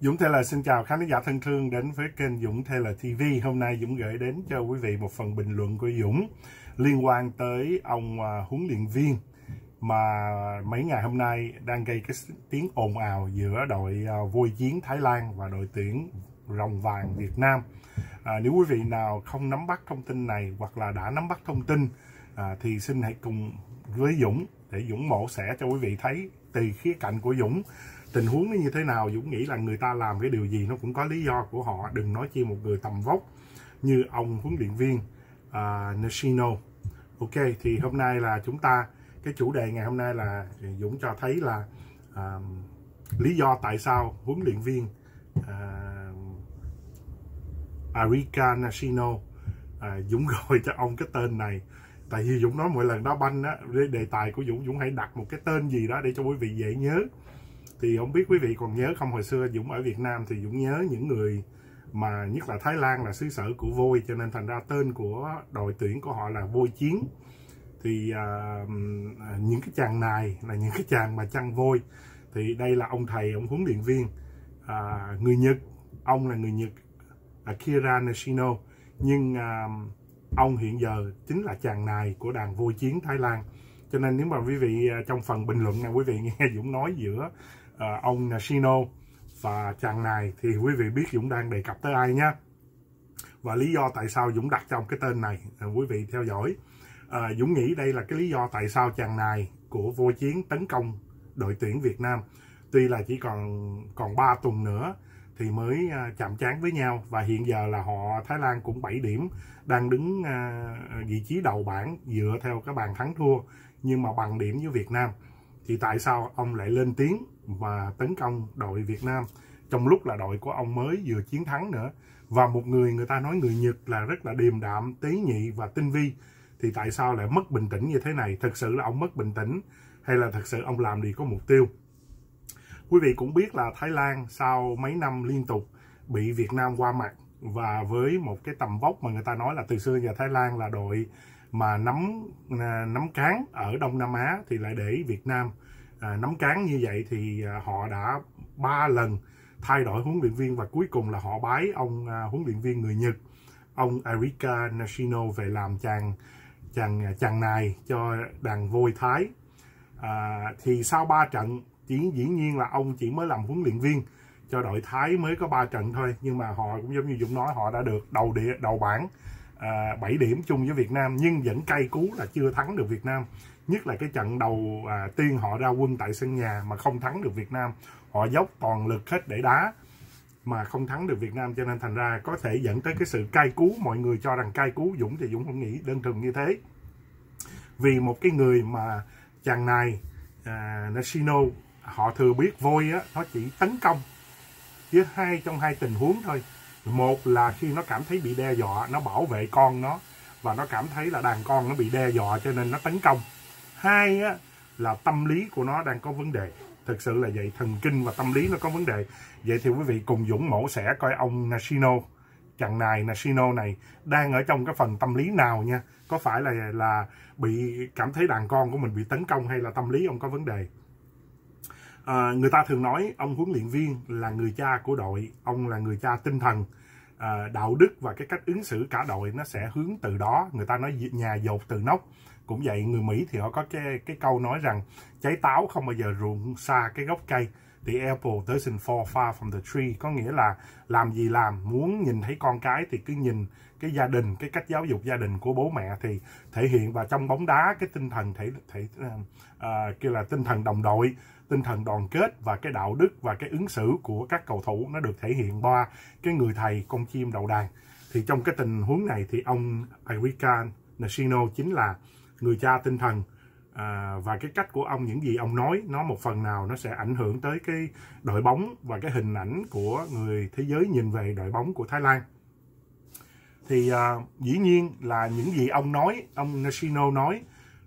Dũng Taylor xin chào khán giả thân thương đến với kênh Dũng Taylor TV. Hôm nay Dũng gửi đến cho quý vị một phần bình luận của Dũng liên quan tới ông à, huấn luyện viên mà mấy ngày hôm nay đang gây cái tiếng ồn ào giữa đội à, vui chiến Thái Lan và đội tuyển rồng vàng Việt Nam. À, nếu quý vị nào không nắm bắt thông tin này hoặc là đã nắm bắt thông tin à, thì xin hãy cùng với Dũng để Dũng mổ sẻ cho quý vị thấy từ khía cạnh của Dũng tình huống nó như thế nào dũng nghĩ là người ta làm cái điều gì nó cũng có lý do của họ đừng nói chi một người tầm vóc như ông huấn luyện viên uh, Nishino ok thì hôm nay là chúng ta cái chủ đề ngày hôm nay là dũng cho thấy là uh, lý do tại sao huấn luyện viên uh, Arika Nishino uh, dũng gọi cho ông cái tên này tại vì dũng nói mỗi lần đó banh á đề tài của dũng dũng hãy đặt một cái tên gì đó để cho quý vị dễ nhớ thì không biết quý vị còn nhớ không hồi xưa Dũng ở Việt Nam thì Dũng nhớ những người mà nhất là Thái Lan là xứ sở của vôi cho nên thành ra tên của đội tuyển của họ là vôi chiến thì à, những cái chàng này là những cái chàng mà chăn vôi thì đây là ông thầy ông huấn luyện viên à, người Nhật ông là người Nhật Akira Nishino nhưng à, ông hiện giờ chính là chàng này của đàn vôi chiến Thái Lan cho nên nếu mà quý vị à, trong phần bình luận này quý vị nghe Dũng nói giữa à, ông Shino và chàng này thì quý vị biết Dũng đang đề cập tới ai nhé và lý do tại sao Dũng đặt trong cái tên này à, quý vị theo dõi à, Dũng nghĩ đây là cái lý do tại sao chàng này của vô chiến tấn công đội tuyển Việt Nam tuy là chỉ còn còn 3 tuần nữa thì mới à, chạm trán với nhau và hiện giờ là họ Thái Lan cũng 7 điểm đang đứng à, vị trí đầu bảng dựa theo cái bàn thắng thua nhưng mà bằng điểm với Việt Nam thì tại sao ông lại lên tiếng và tấn công đội Việt Nam trong lúc là đội của ông mới vừa chiến thắng nữa và một người người ta nói người Nhật là rất là điềm đạm, tế nhị và tinh vi thì tại sao lại mất bình tĩnh như thế này thật sự là ông mất bình tĩnh hay là thật sự ông làm gì có mục tiêu quý vị cũng biết là Thái Lan sau mấy năm liên tục bị Việt Nam qua mặt và với một cái tầm vóc mà người ta nói là từ xưa giờ Thái Lan là đội mà nắm à, nắm cán ở Đông Nam Á thì lại để Việt Nam à, nắm cán như vậy thì à, họ đã ba lần thay đổi huấn luyện viên và cuối cùng là họ bái ông à, huấn luyện viên người Nhật ông Erika Nishino về làm chàng chàng chàng này cho đàn vôi Thái à, thì sau 3 trận chỉ dĩ nhiên là ông chỉ mới làm huấn luyện viên cho đội Thái mới có 3 trận thôi nhưng mà họ cũng giống như Dũng nói họ đã được đầu địa đầu bảng à, 7 điểm chung với Việt Nam nhưng vẫn cay cú là chưa thắng được Việt Nam nhất là cái trận đầu à, tiên họ ra quân tại sân nhà mà không thắng được Việt Nam họ dốc toàn lực hết để đá mà không thắng được Việt Nam cho nên thành ra có thể dẫn tới cái sự cay cú mọi người cho rằng cay cú Dũng thì Dũng không nghĩ đơn thuần như thế vì một cái người mà chàng này à, Nashino họ thừa biết vôi á nó chỉ tấn công với hai trong hai tình huống thôi một là khi nó cảm thấy bị đe dọa nó bảo vệ con nó và nó cảm thấy là đàn con nó bị đe dọa cho nên nó tấn công hai á, là tâm lý của nó đang có vấn đề thực sự là vậy thần kinh và tâm lý nó có vấn đề vậy thì quý vị cùng dũng mổ sẽ coi ông Nashino chàng này Nashino này đang ở trong cái phần tâm lý nào nha có phải là là bị cảm thấy đàn con của mình bị tấn công hay là tâm lý ông có vấn đề à, người ta thường nói ông huấn luyện viên là người cha của đội ông là người cha tinh thần À, đạo đức và cái cách ứng xử cả đội nó sẽ hướng từ đó người ta nói nhà dột từ nóc cũng vậy người mỹ thì họ có cái cái câu nói rằng cháy táo không bao giờ ruộng xa cái gốc cây the apple doesn't fall far from the tree có nghĩa là làm gì làm muốn nhìn thấy con cái thì cứ nhìn cái gia đình cái cách giáo dục gia đình của bố mẹ thì thể hiện và trong bóng đá cái tinh thần thể thể uh, kêu là tinh thần đồng đội tinh thần đoàn kết và cái đạo đức và cái ứng xử của các cầu thủ nó được thể hiện qua cái người thầy con chim đầu đàn thì trong cái tình huống này thì ông Arica Nashino chính là người cha tinh thần à, và cái cách của ông những gì ông nói nó một phần nào nó sẽ ảnh hưởng tới cái đội bóng và cái hình ảnh của người thế giới nhìn về đội bóng của Thái Lan thì à, dĩ nhiên là những gì ông nói ông Nishino nói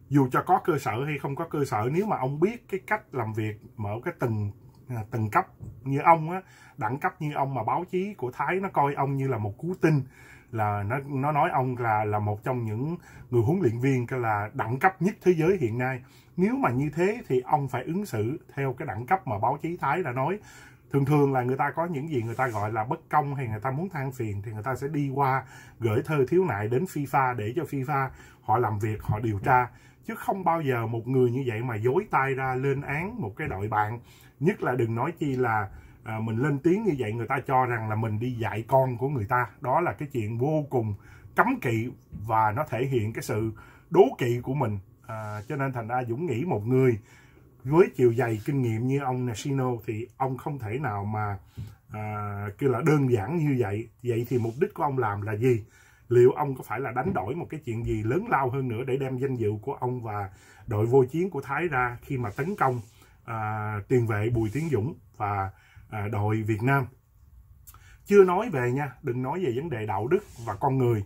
dù cho có cơ sở hay không có cơ sở nếu mà ông biết cái cách làm việc mở cái từng à, từng cấp như ông á đẳng cấp như ông mà báo chí của Thái nó coi ông như là một cú tin là nó nó nói ông là là một trong những người huấn luyện viên là đẳng cấp nhất thế giới hiện nay nếu mà như thế thì ông phải ứng xử theo cái đẳng cấp mà báo chí thái đã nói thường thường là người ta có những gì người ta gọi là bất công hay người ta muốn than phiền thì người ta sẽ đi qua gửi thơ thiếu nại đến FIFA để cho FIFA họ làm việc họ điều tra chứ không bao giờ một người như vậy mà dối tay ra lên án một cái đội bạn nhất là đừng nói chi là à, mình lên tiếng như vậy người ta cho rằng là mình đi dạy con của người ta đó là cái chuyện vô cùng cấm kỵ và nó thể hiện cái sự đố kỵ của mình à, cho nên thành ra dũng nghĩ một người với chiều dày kinh nghiệm như ông Nashino thì ông không thể nào mà à, kêu là đơn giản như vậy vậy thì mục đích của ông làm là gì liệu ông có phải là đánh đổi một cái chuyện gì lớn lao hơn nữa để đem danh dự của ông và đội vô chiến của Thái ra khi mà tấn công à, tiền vệ Bùi Tiến Dũng và À, đội Việt Nam chưa nói về nha đừng nói về vấn đề đạo đức và con người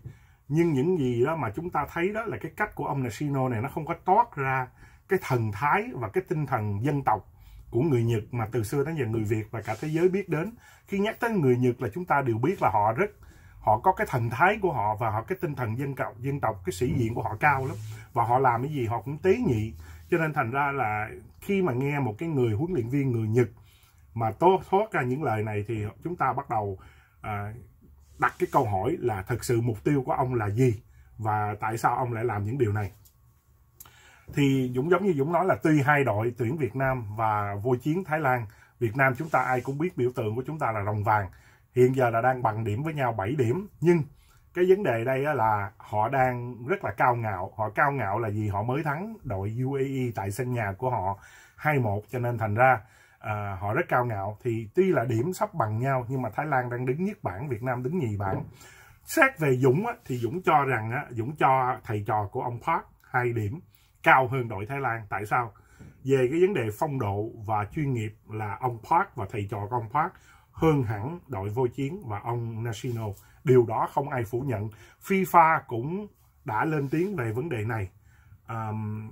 nhưng những gì đó mà chúng ta thấy đó là cái cách của ông Nishino này nó không có toát ra cái thần thái và cái tinh thần dân tộc của người Nhật mà từ xưa đến giờ người Việt và cả thế giới biết đến khi nhắc tới người Nhật là chúng ta đều biết là họ rất họ có cái thần thái của họ và họ cái tinh thần dân tộc dân tộc cái sĩ diện của họ cao lắm và họ làm cái gì họ cũng tế nhị cho nên thành ra là khi mà nghe một cái người huấn luyện viên người Nhật mà tốt thoát ra những lời này thì chúng ta bắt đầu à, đặt cái câu hỏi là thực sự mục tiêu của ông là gì và tại sao ông lại làm những điều này thì Dũng giống như Dũng nói là tuy hai đội tuyển Việt Nam và vô chiến Thái Lan Việt Nam chúng ta ai cũng biết biểu tượng của chúng ta là rồng vàng hiện giờ là đang bằng điểm với nhau 7 điểm nhưng cái vấn đề đây là họ đang rất là cao ngạo họ cao ngạo là vì họ mới thắng đội UAE tại sân nhà của họ 2-1 cho nên thành ra à, họ rất cao ngạo thì tuy là điểm sắp bằng nhau nhưng mà Thái Lan đang đứng nhất bảng Việt Nam đứng nhì bảng xét về Dũng á, thì Dũng cho rằng á, Dũng cho thầy trò của ông Park hai điểm cao hơn đội Thái Lan tại sao về cái vấn đề phong độ và chuyên nghiệp là ông Park và thầy trò của ông Park hơn hẳn đội vô chiến và ông National điều đó không ai phủ nhận FIFA cũng đã lên tiếng về vấn đề này um,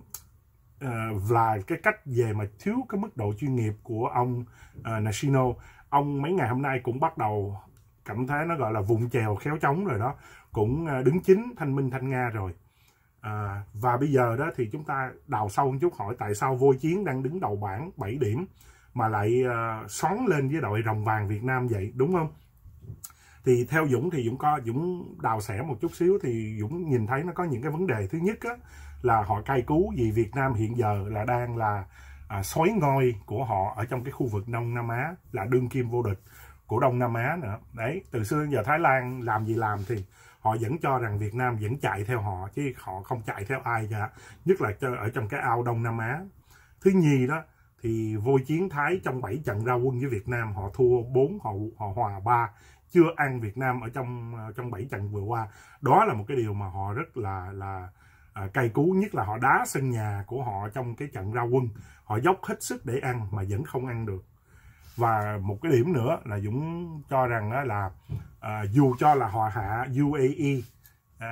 uh, ờ, là cái cách về mà thiếu cái mức độ chuyên nghiệp của ông uh, Nashino ông mấy ngày hôm nay cũng bắt đầu cảm thấy nó gọi là vùng chèo khéo trống rồi đó cũng uh, đứng chính thanh minh thanh nga rồi à, và bây giờ đó thì chúng ta đào sâu một chút hỏi tại sao vô chiến đang đứng đầu bảng 7 điểm mà lại uh, xoắn lên với đội rồng vàng Việt Nam vậy đúng không thì theo Dũng thì Dũng có Dũng đào sẻ một chút xíu thì Dũng nhìn thấy nó có những cái vấn đề thứ nhất á, là họ cai cú vì Việt Nam hiện giờ là đang là à, sói ngôi của họ ở trong cái khu vực Đông Nam Á là đương kim vô địch của Đông Nam Á nữa đấy từ xưa giờ Thái Lan làm gì làm thì họ vẫn cho rằng Việt Nam vẫn chạy theo họ chứ họ không chạy theo ai cả nhất là ở trong cái ao Đông Nam Á thứ nhì đó thì vô chiến Thái trong 7 trận ra quân với Việt Nam họ thua 4 họ, họ hòa 3 chưa ăn Việt Nam ở trong ờ, trong bảy trận vừa qua đó là một cái điều mà họ rất là là à, cay cú nhất là họ đá sân nhà của họ trong cái trận ra quân họ dốc hết sức để ăn mà vẫn không ăn được và một cái điểm nữa là Dũng cho rằng đó là à, dù cho là họ hạ UAE à,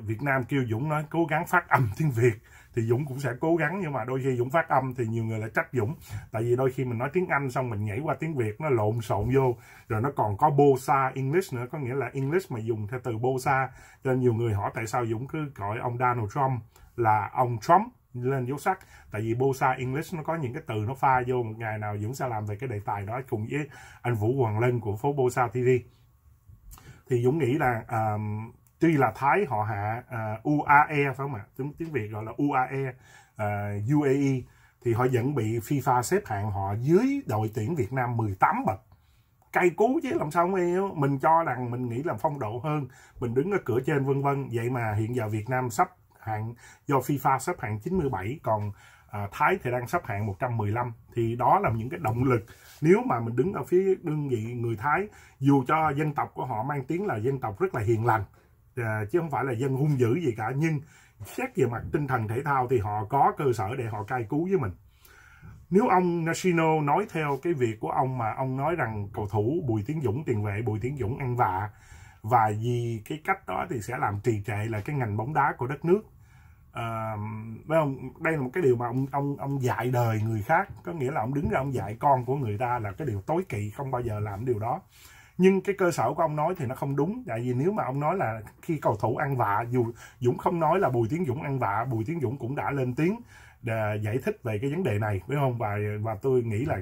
Việt Nam kêu Dũng nói cố gắng phát âm tiếng Việt thì Dũng cũng sẽ cố gắng nhưng mà đôi khi Dũng phát âm thì nhiều người lại trách Dũng tại vì đôi khi mình nói tiếng Anh xong mình nhảy qua tiếng Việt nó lộn xộn vô rồi nó còn có Bosa English nữa có nghĩa là English mà dùng theo từ Bosa cho nên nhiều người hỏi tại sao Dũng cứ gọi ông Donald Trump là ông Trump lên dấu sắc tại vì Bosa English nó có những cái từ nó pha vô một ngày nào Dũng sẽ làm về cái đề tài đó cùng với anh Vũ Hoàng Linh của phố Bosa TV thì Dũng nghĩ là um, tuy là Thái họ hạ uh, ờ, UAE phải không ạ? Tiếng, tiếng Việt gọi là UAE, uh, ờ, UAE thì họ vẫn bị FIFA xếp hạng họ dưới đội tuyển Việt Nam 18 bậc. Cay cú chứ làm sao không yêu. Mình cho rằng mình nghĩ là phong độ hơn, mình đứng ở cửa trên vân vân. Vậy mà hiện giờ Việt Nam sắp hạng do FIFA xếp hạng 97 còn à, Thái thì đang sắp hạng 115 thì đó là những cái động lực nếu mà mình đứng ở phía đơn vị người Thái dù cho dân tộc của họ mang tiếng là dân tộc rất là hiền lành à, chứ không phải là dân hung dữ gì cả nhưng xét về mặt tinh thần thể thao thì họ có cơ sở để họ cai cú với mình nếu ông Nashino nói theo cái việc của ông mà ông nói rằng cầu thủ Bùi Tiến Dũng tiền vệ Bùi Tiến Dũng ăn vạ và vì cái cách đó thì sẽ làm trì trệ là cái ngành bóng đá của đất nước à, phải không đây là một cái điều mà ông ông ông dạy đời người khác có nghĩa là ông đứng ra ông dạy con của người ta là cái điều tối kỵ không bao giờ làm điều đó nhưng cái cơ sở của ông nói thì nó không đúng tại vì nếu mà ông nói là khi cầu thủ ăn vạ dù Dũng không nói là Bùi Tiến Dũng ăn vạ Bùi Tiến Dũng cũng đã lên tiếng để giải thích về cái vấn đề này phải không và và tôi nghĩ là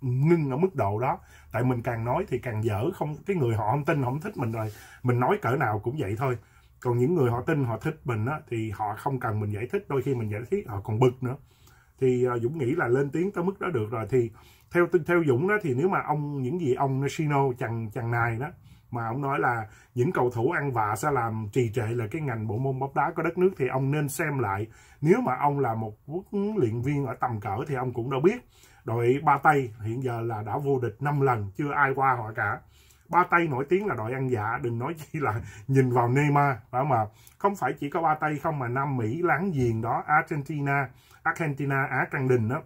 ngưng ở mức độ đó tại mình càng nói thì càng dở không cái người họ không tin họ không thích mình rồi mình nói cỡ nào cũng vậy thôi còn những người họ tin họ thích mình á, thì họ không cần mình giải thích đôi khi mình giải thích họ còn bực nữa thì à, dũng nghĩ là lên tiếng tới mức đó được rồi thì theo theo Dũng đó thì nếu mà ông những gì ông Nishino chằng chằng này đó mà ông nói là những cầu thủ ăn vạ sẽ làm trì trệ là cái ngành bộ môn bóng đá của đất nước thì ông nên xem lại nếu mà ông là một huấn luyện viên ở tầm cỡ thì ông cũng đâu biết đội ba tây hiện giờ là đã vô địch 5 lần chưa ai qua họ cả ba tây nổi tiếng là đội ăn dạ đừng nói chi là nhìn vào Neymar phải mà không phải chỉ có ba tây không mà Nam Mỹ láng giềng đó Argentina Argentina Á Trang Đình đó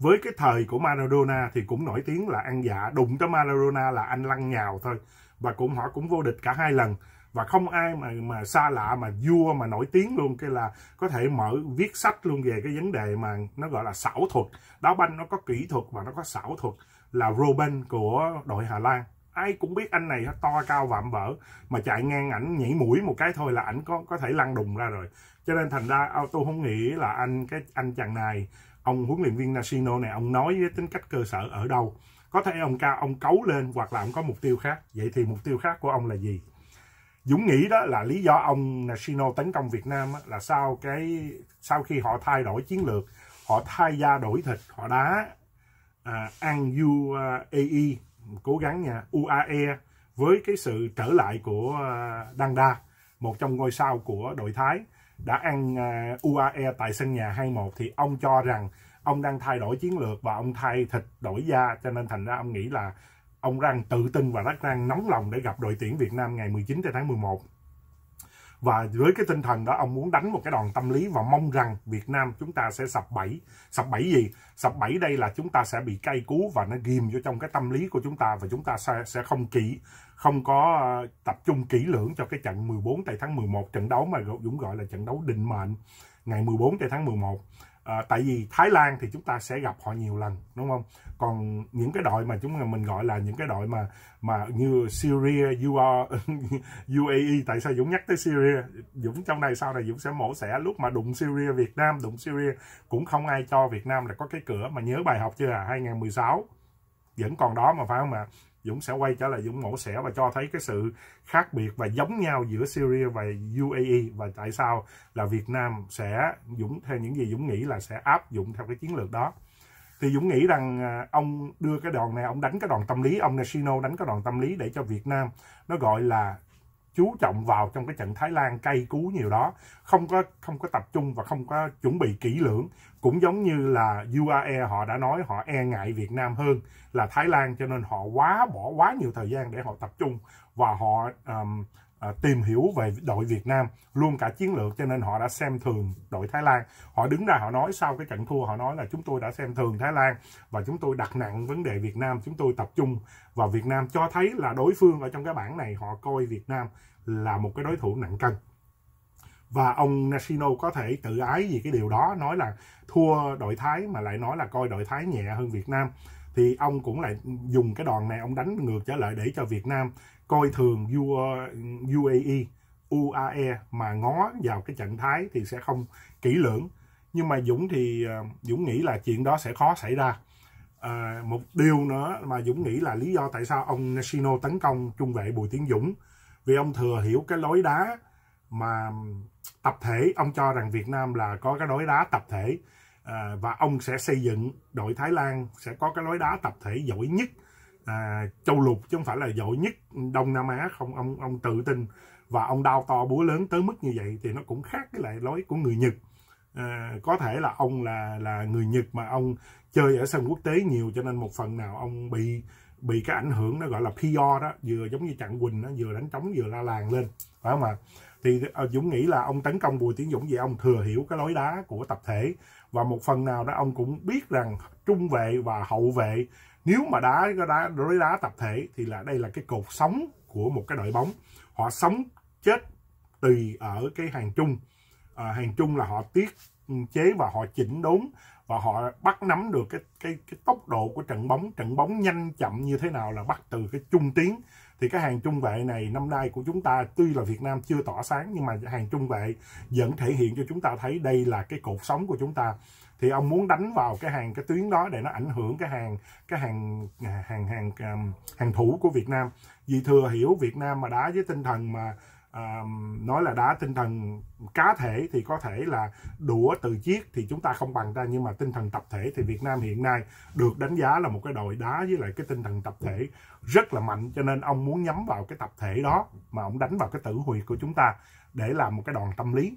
với cái thời của Maradona thì cũng nổi tiếng là ăn dạ đụng tới Maradona là anh lăn nhào thôi và cũng họ cũng vô địch cả hai lần và không ai mà mà xa lạ mà vua mà nổi tiếng luôn cái là có thể mở viết sách luôn về cái vấn đề mà nó gọi là xảo thuật đá banh nó có kỹ thuật và nó có xảo thuật là Robin của đội Hà Lan ai cũng biết anh này to cao vạm vỡ mà chạy ngang ảnh nhảy mũi một cái thôi là ảnh có có thể lăn đùng ra rồi cho nên thành ra tôi không nghĩ là anh cái anh chàng này ông huấn luyện viên National này ông nói với tính cách cơ sở ở đâu có thể ông ca ông cấu lên hoặc là ông có mục tiêu khác vậy thì mục tiêu khác của ông là gì Dũng nghĩ đó là lý do ông National tấn công Việt Nam là sau cái sau khi họ thay đổi chiến lược họ thay da đổi thịt họ đá à, ăn UAE à, e, cố gắng nha UAE với cái sự trở lại của à, Đăng Đa một trong ngôi sao của đội Thái đã ăn ờ, UAE tại sân nhà 2-1 thì ông cho rằng ông đang thay đổi chiến lược và ông thay thịt đổi da cho nên thành ra ông nghĩ là ông Răng tự tin và rất Răng nóng lòng để gặp đội tuyển Việt Nam ngày 19 tháng 11 và với cái tinh thần đó ông muốn đánh một cái đòn tâm lý và mong rằng Việt Nam chúng ta sẽ sập bẫy sập bẫy gì sập bẫy đây là chúng ta sẽ bị cay cú và nó ghim vô trong cái tâm lý của chúng ta và chúng ta sẽ, sẽ không kỹ không có ờ, tập trung kỹ lưỡng cho cái trận 14 tây tháng 11 trận đấu mà Dũng gọi là trận đấu định mệnh ngày 14 tây tháng 11 à, tại vì Thái Lan thì chúng ta sẽ gặp họ nhiều lần đúng không còn những cái đội mà chúng mình gọi là những cái đội mà mà như Syria UR, UAE tại sao Dũng nhắc tới Syria Dũng trong này sau này Dũng sẽ mổ xẻ lúc mà đụng Syria Việt Nam đụng Syria cũng không ai cho Việt Nam là có cái cửa mà nhớ bài học chưa à 2016 vẫn còn đó mà phải không ạ à? Dũng sẽ quay trở lại Dũng mổ xẻ và cho thấy cái sự khác biệt và giống nhau giữa Syria và UAE và tại sao là Việt Nam sẽ Dũng theo những gì Dũng nghĩ là sẽ áp dụng theo cái chiến lược đó thì Dũng nghĩ rằng à, ông đưa cái đòn này ông đánh cái đòn tâm lý ông Nashino đánh cái đòn tâm lý để cho Việt Nam nó gọi là chú trọng vào trong cái trận Thái Lan cây cú nhiều đó không có không có tập trung và không có chuẩn bị kỹ lưỡng cũng giống như là UAE họ đã nói họ e ngại Việt Nam hơn là Thái Lan cho nên họ quá bỏ quá nhiều thời gian để họ tập trung và họ um, à, tìm hiểu về đội Việt Nam luôn cả chiến lược cho nên họ đã xem thường đội Thái Lan họ đứng ra họ nói sau cái trận thua họ nói là chúng tôi đã xem thường Thái Lan và chúng tôi đặt nặng vấn đề Việt Nam chúng tôi tập trung vào Việt Nam cho thấy là đối phương ở trong cái bảng này họ coi Việt Nam là một cái đối thủ nặng cân và ông Nashino có thể tự ái vì cái điều đó nói là thua đội Thái mà lại nói là coi đội Thái nhẹ hơn Việt Nam thì ông cũng lại dùng cái đòn này ông đánh ngược trở lại để cho Việt Nam coi thường UAE, UAE mà ngó vào cái trạng thái thì sẽ không kỹ lưỡng. Nhưng mà Dũng thì à, Dũng nghĩ là chuyện đó sẽ khó xảy ra. À, một điều nữa mà Dũng nghĩ là lý do tại sao ông Nashino tấn công trung vệ Bùi Tiến Dũng vì ông thừa hiểu cái lối đá mà tập thể ông cho rằng Việt Nam là có cái lối đá tập thể à, và ông sẽ xây dựng đội Thái Lan sẽ có cái lối đá tập thể giỏi nhất à, châu lục chứ không phải là giỏi nhất Đông Nam Á không ông ông tự tin và ông đau to búa lớn tới mức như vậy thì nó cũng khác cái lại lối của người Nhật à, có thể là ông là là người Nhật mà ông chơi ở sân quốc tế nhiều cho nên một phần nào ông bị bị cái ảnh hưởng nó gọi là PR đó vừa giống như chặn quỳnh nó vừa đánh trống vừa la làng lên phải không ạ thì à, Dũng nghĩ là ông tấn công Bùi Tiến Dũng vì ông thừa hiểu cái lối đá của tập thể và một phần nào đó ông cũng biết rằng trung vệ và hậu vệ nếu mà đá đá đối đá tập thể thì là đây là cái cột sống của một cái đội bóng họ sống chết tùy ở cái hàng chung à, hàng chung là họ tiết ừ, chế và họ chỉnh đốn và họ bắt nắm được cái cái cái tốc độ của trận bóng trận bóng nhanh chậm như thế nào là bắt từ cái trung tiến thì cái hàng trung vệ này năm nay của chúng ta tuy là Việt Nam chưa tỏ sáng nhưng mà hàng trung vệ vẫn thể hiện cho chúng ta thấy đây là cái cột sống của chúng ta thì ông muốn đánh vào cái hàng cái tuyến đó để nó ảnh hưởng cái hàng cái hàng hàng hàng hàng, um, hàng thủ của Việt Nam vì thừa hiểu Việt Nam mà đá với tinh thần mà à, nói là đá tinh thần cá thể thì có thể là đũa từ chiếc thì chúng ta không bằng ra nhưng mà tinh thần tập thể thì Việt Nam hiện nay được đánh giá là một cái đội đá với lại cái tinh thần tập thể rất là mạnh cho nên ông muốn nhắm vào cái tập thể đó mà ông đánh vào cái tử huyệt của chúng ta để làm một cái đòn tâm lý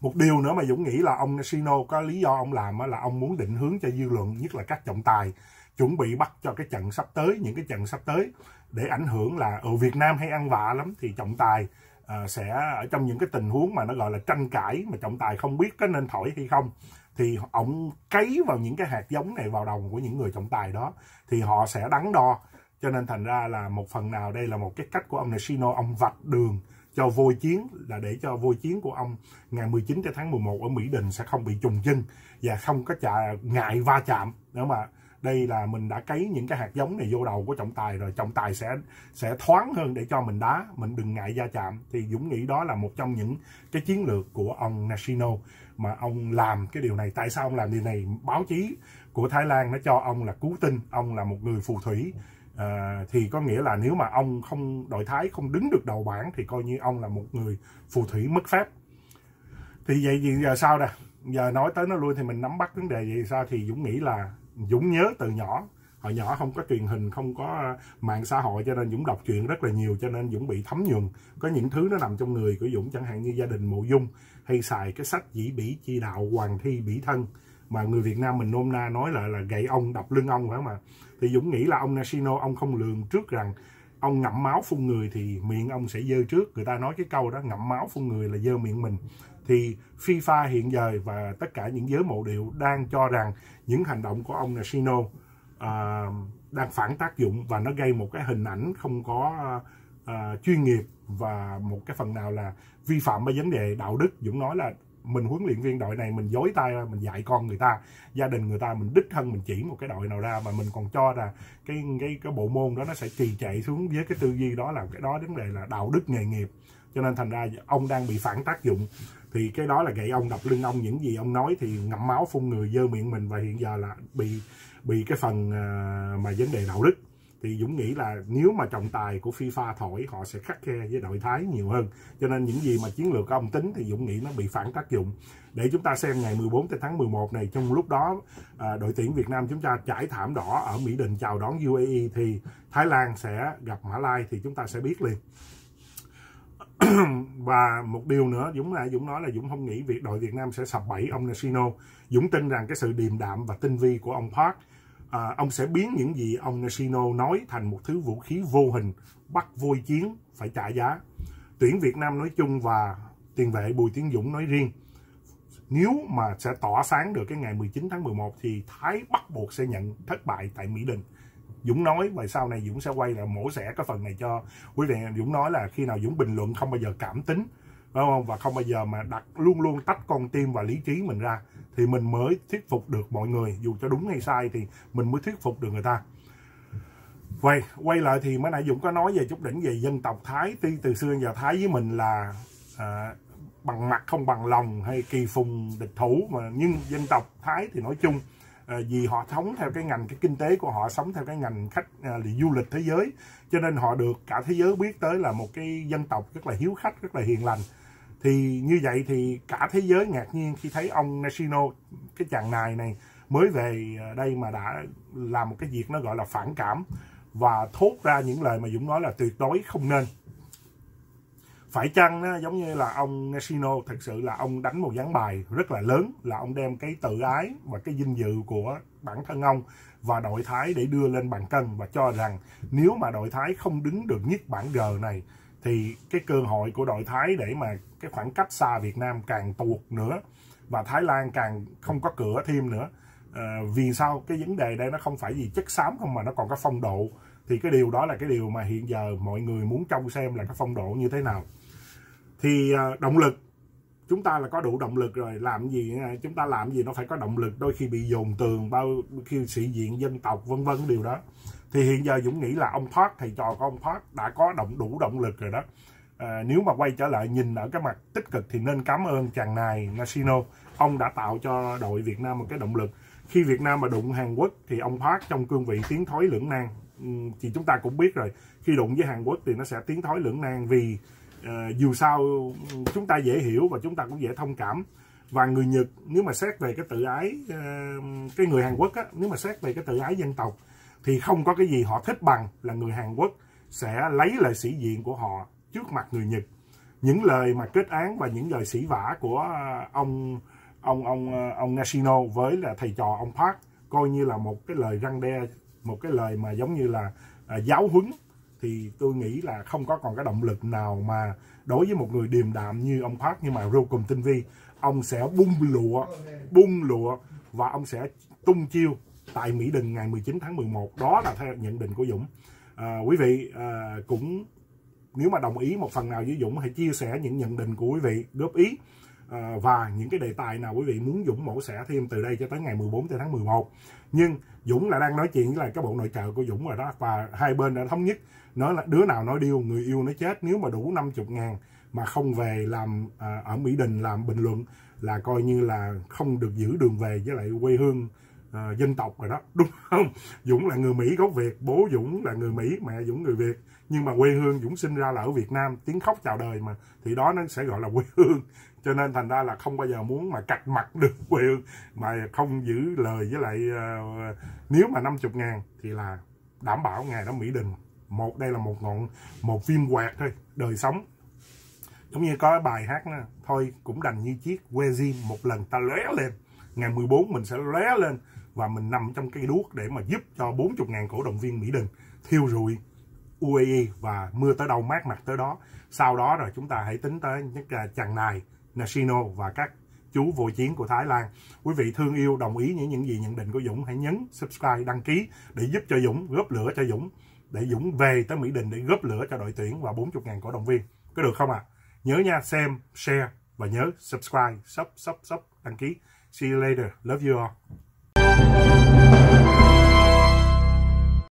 một điều nữa mà dũng nghĩ là ông Sino có lý do ông làm là ông muốn định hướng cho dư luận nhất là các trọng tài chuẩn bị bắt cho cái trận sắp tới những cái trận sắp tới để ảnh hưởng là ở ừ, Việt Nam hay ăn vạ lắm thì trọng tài uh, sẽ ở trong những cái tình huống mà nó gọi là tranh cãi mà trọng tài không biết có nên thổi hay không thì ông cấy vào những cái hạt giống này vào đầu của những người trọng tài đó thì họ sẽ đắn đo cho nên thành ra là một phần nào đây là một cái cách của ông Nishino ông vạch đường cho vôi chiến là để cho vôi chiến của ông ngày 19 tới tháng 11 ở Mỹ Đình sẽ không bị trùng chân và không có chà, ngại va chạm nếu mà đây là mình đã cấy những cái hạt giống này vô đầu của trọng tài rồi trọng tài sẽ sẽ thoáng hơn để cho mình đá mình đừng ngại va chạm thì dũng nghĩ đó là một trong những cái chiến lược của ông Nashino mà ông làm cái điều này tại sao ông làm điều này báo chí của thái lan nó cho ông là cứu tinh ông là một người phù thủy à, thì có nghĩa là nếu mà ông không đội thái không đứng được đầu bảng thì coi như ông là một người phù thủy mất phép thì vậy thì giờ sao nè giờ nói tới nó luôn thì mình nắm bắt vấn đề vậy sao thì dũng nghĩ là dũng nhớ từ nhỏ hồi nhỏ không có truyền hình không có ờ, mạng xã hội cho nên dũng đọc truyện rất là nhiều cho nên dũng bị thấm nhuần có những thứ nó nằm trong người của dũng chẳng hạn như gia đình mộ dung hay xài cái sách dĩ bỉ chi đạo hoàng thi bỉ thân mà người Việt Nam mình nôm na nói là là gậy ông đập lưng ông phải mà Thì Dũng nghĩ là ông Nashino ông không lường trước rằng ông ngậm máu phun người thì miệng ông sẽ dơ trước. Người ta nói cái câu đó ngậm máu phun người là dơ miệng mình. Thì FIFA hiện giờ và tất cả những giới mộ điệu đang cho rằng những hành động của ông Nashino uh, đang phản tác dụng và nó gây một cái hình ảnh không có uh, chuyên nghiệp và một cái phần nào là vi phạm về vấn đề đạo đức Dũng nói là mình huấn luyện viên đội này mình dối tay ra mình dạy con người ta gia đình người ta mình đích thân mình chỉ một cái đội nào ra mà mình còn cho là cái cái cái bộ môn đó nó sẽ trì chạy xuống với cái tư duy đó là cái đó vấn đề là đạo đức nghề nghiệp cho nên thành ra ông đang bị phản tác dụng thì cái đó là gậy ông đập lưng ông những gì ông nói thì ngậm máu phun người dơ miệng mình và hiện giờ là bị bị cái phần à, mà vấn đề đạo đức thì Dũng nghĩ là nếu mà trọng tài của FIFA thổi họ sẽ khắc khe với đội Thái nhiều hơn cho nên những gì mà chiến lược ông tính thì Dũng nghĩ nó bị phản tác dụng để chúng ta xem ngày 14 tới tháng 11 này trong lúc đó à, đội tuyển Việt Nam chúng ta trải thảm đỏ ở Mỹ Đình chào đón UAE thì Thái Lan sẽ gặp Mã Lai thì chúng ta sẽ biết liền và một điều nữa Dũng là Dũng nói là Dũng không nghĩ việc đội Việt Nam sẽ sập bẫy ông Nashino Dũng tin rằng cái sự điềm đạm và tinh vi của ông Park à, ông sẽ biến những gì ông Nishino nói thành một thứ vũ khí vô hình bắt vôi chiến phải trả giá. Tuyển Việt Nam nói chung và tiền vệ Bùi Tiến Dũng nói riêng. Nếu mà sẽ tỏa sáng được cái ngày 19 tháng 11 thì Thái bắt buộc sẽ nhận thất bại tại Mỹ Đình. Dũng nói và sau này Dũng sẽ quay lại mổ xẻ cái phần này cho quý vị. Dũng nói là khi nào Dũng bình luận không bao giờ cảm tính đúng không và không bao giờ mà đặt luôn luôn tách con tim và lý trí mình ra thì mình mới thuyết phục được mọi người dù cho đúng hay sai thì mình mới thuyết phục được người ta vậy quay lại thì mới nãy dũng có nói về chút đỉnh về dân tộc thái tuy từ xưa giờ thái với mình là à, bằng mặt không bằng lòng hay kỳ phùng địch thủ mà nhưng dân tộc thái thì nói chung à, vì họ sống theo cái ngành cái kinh tế của họ sống theo cái ngành khách à, du lịch thế giới cho nên họ được cả thế giới biết tới là một cái dân tộc rất là hiếu khách rất là hiền lành thì như vậy thì cả thế giới ngạc nhiên khi thấy ông Nashino cái chàng này này mới về ờ, đây mà đã làm một cái việc nó gọi là phản cảm và thốt ra những lời mà Dũng nói là tuyệt đối không nên phải chăng á, giống như là ông Nashino thật sự là ông đánh một gián bài rất là lớn là ông đem cái tự ái và cái vinh dự của bản thân ông và đội Thái để đưa lên bàn cân và cho rằng nếu mà đội Thái không đứng được nhất bảng G này thì cái cơ hội của đội Thái để mà cái khoảng cách xa Việt Nam càng tuột nữa và Thái Lan càng không có cửa thêm nữa à, vì sao cái vấn đề đây nó không phải gì chất xám không mà nó còn có phong độ thì cái điều đó là cái điều mà hiện giờ mọi người muốn trông xem là cái phong độ như thế nào thì à, động lực chúng ta là có đủ động lực rồi làm gì ờ, chúng ta làm gì nó phải có động lực đôi khi bị dồn tường bao khi sĩ diện dân tộc vân vân điều đó thì hiện giờ dũng nghĩ là ông thoát thầy trò của ông thoát đã có động đủ động lực rồi đó à, nếu mà quay trở lại nhìn ở cái mặt tích cực thì nên cảm ơn chàng này Nasino ông đã tạo cho đội Việt Nam một cái động lực khi Việt Nam mà đụng Hàn Quốc thì ông thoát trong cương vị tiến thối lưỡng nan thì chúng ta cũng biết rồi khi đụng với Hàn Quốc thì nó sẽ tiến thối lưỡng nan vì Ờ, dù sao chúng ta dễ hiểu và chúng ta cũng dễ thông cảm và người Nhật nếu mà xét về cái tự ái uh, cái người Hàn Quốc á, nếu mà xét về cái tự ái dân tộc thì không có cái gì họ thích bằng là người Hàn Quốc sẽ lấy lời sĩ diện của họ trước mặt người Nhật những lời mà kết án và những lời sĩ vả của ông ông ông ờ, ông Nashino với là thầy trò ông Park coi như là một cái lời răng đe một cái lời mà giống như là giáo huấn thì tôi nghĩ là không có còn cái động lực nào mà đối với một người điềm đạm như ông Park nhưng mà vô cùng tinh vi ông sẽ bung lụa bung lụa và ông sẽ tung chiêu tại Mỹ Đình ngày 19 tháng 11 đó là theo nhận định của Dũng à, quý vị à, cũng nếu mà đồng ý một phần nào với Dũng hãy chia sẻ những nhận định của quý vị góp ý Ờ, và những cái đề tài nào quý vị muốn Dũng mổ xẻ thêm từ đây cho tới ngày 14 tới tháng 11 nhưng Dũng là đang nói chuyện với lại cái bộ nội trợ của Dũng rồi đó và hai bên đã thống nhất nói là đứa nào nói điêu người yêu nó chết nếu mà đủ 50 ngàn mà không về làm à, ở Mỹ Đình làm bình luận là coi như là không được giữ đường về với lại quê hương à, dân tộc rồi đó đúng không Dũng là người Mỹ gốc Việt bố Dũng là người Mỹ mẹ Dũng người Việt nhưng mà quê hương Dũng sinh ra là ở Việt Nam tiếng khóc chào đời mà thì đó nó sẽ gọi là quê hương cho nên thành ra là không bao giờ muốn mà cạch mặt được quê mà không giữ lời với lại uh, nếu mà 50 ngàn thì là đảm bảo ngày đó Mỹ Đình một đây là một ngọn một phim quẹt thôi đời sống giống như có bài hát nữa, thôi cũng đành như chiếc Wezi một lần ta lóe lên ngày 14 mình sẽ lóe lên và mình nằm trong cây đuốc để mà giúp cho 40 ngàn cổ động viên Mỹ Đình thiêu rụi UAE và mưa tới đâu mát mặt tới đó sau đó rồi chúng ta hãy tính tới những chặng này Nashino và các chú vô chiến của Thái Lan. Quý vị thương yêu, đồng ý với những gì nhận định của Dũng, hãy nhấn subscribe, đăng ký để giúp cho Dũng, góp lửa cho Dũng, để Dũng về tới Mỹ Đình để góp lửa cho đội tuyển và 40.000 cổ động viên. Có được không ạ? À? Nhớ nha, xem, share và nhớ subscribe, sub, sub, sub, đăng ký. See you later. Love you all.